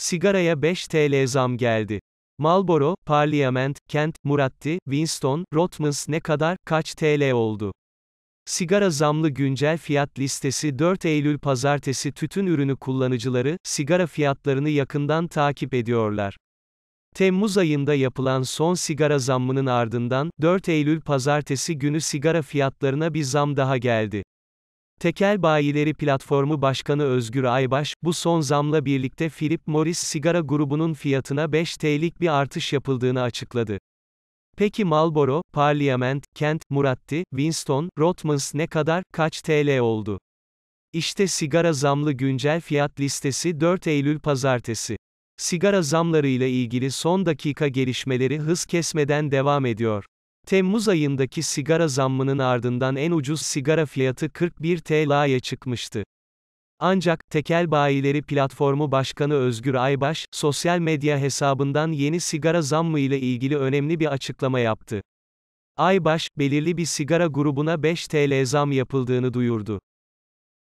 Sigaraya 5 TL zam geldi. Marlboro, Parliament, Kent, Muratti, Winston, Rotmans ne kadar, kaç TL oldu? Sigara zamlı güncel fiyat listesi 4 Eylül pazartesi tütün ürünü kullanıcıları, sigara fiyatlarını yakından takip ediyorlar. Temmuz ayında yapılan son sigara zammının ardından, 4 Eylül pazartesi günü sigara fiyatlarına bir zam daha geldi. Tekel Bayileri Platformu Başkanı Özgür Aybaş, bu son zamla birlikte Philip Morris sigara grubunun fiyatına 5 TL'lik bir artış yapıldığını açıkladı. Peki Marlboro, Parliament, Kent, Muratti, Winston, Rotmans ne kadar, kaç TL oldu? İşte sigara zamlı güncel fiyat listesi 4 Eylül pazartesi. Sigara zamlarıyla ilgili son dakika gelişmeleri hız kesmeden devam ediyor. Temmuz ayındaki sigara zammının ardından en ucuz sigara fiyatı 41 TL'ye çıkmıştı. Ancak, Tekel Bayileri Platformu Başkanı Özgür Aybaş, sosyal medya hesabından yeni sigara zammı ile ilgili önemli bir açıklama yaptı. Aybaş, belirli bir sigara grubuna 5 TL zam yapıldığını duyurdu.